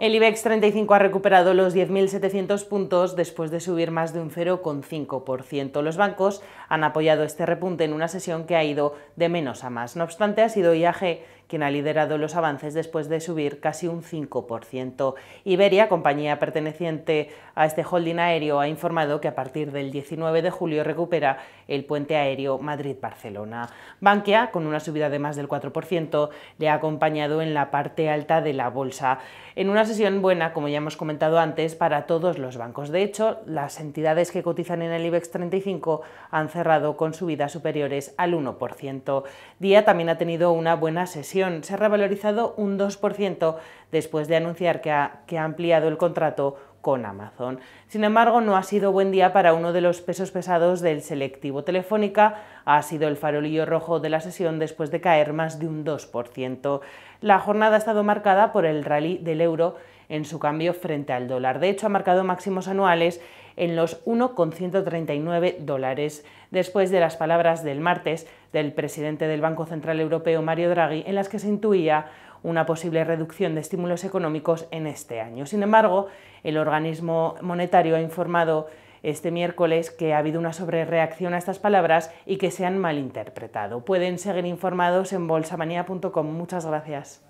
El IBEX 35 ha recuperado los 10.700 puntos después de subir más de un 0,5%. Los bancos han apoyado este repunte en una sesión que ha ido de menos a más. No obstante, ha sido IAG quien ha liderado los avances después de subir casi un 5%. Iberia, compañía perteneciente a este holding aéreo, ha informado que a partir del 19 de julio recupera el puente aéreo Madrid-Barcelona. Bankia, con una subida de más del 4%, le ha acompañado en la parte alta de la bolsa. En una sesión buena, como ya hemos comentado antes, para todos los bancos. De hecho, las entidades que cotizan en el IBEX 35 han cerrado con subidas superiores al 1%. Día también ha tenido una buena sesión. Se ha revalorizado un 2% después de anunciar que ha, que ha ampliado el contrato con Amazon. Sin embargo, no ha sido buen día para uno de los pesos pesados del selectivo Telefónica, ha sido el farolillo rojo de la sesión después de caer más de un 2%. La jornada ha estado marcada por el rally del euro en su cambio frente al dólar. De hecho, ha marcado máximos anuales en los 1,139 dólares, después de las palabras del martes del presidente del Banco Central Europeo, Mario Draghi, en las que se intuía una posible reducción de estímulos económicos en este año. Sin embargo, el organismo monetario ha informado este miércoles que ha habido una sobrereacción a estas palabras y que se han malinterpretado. Pueden seguir informados en bolsamanía.com. Muchas gracias.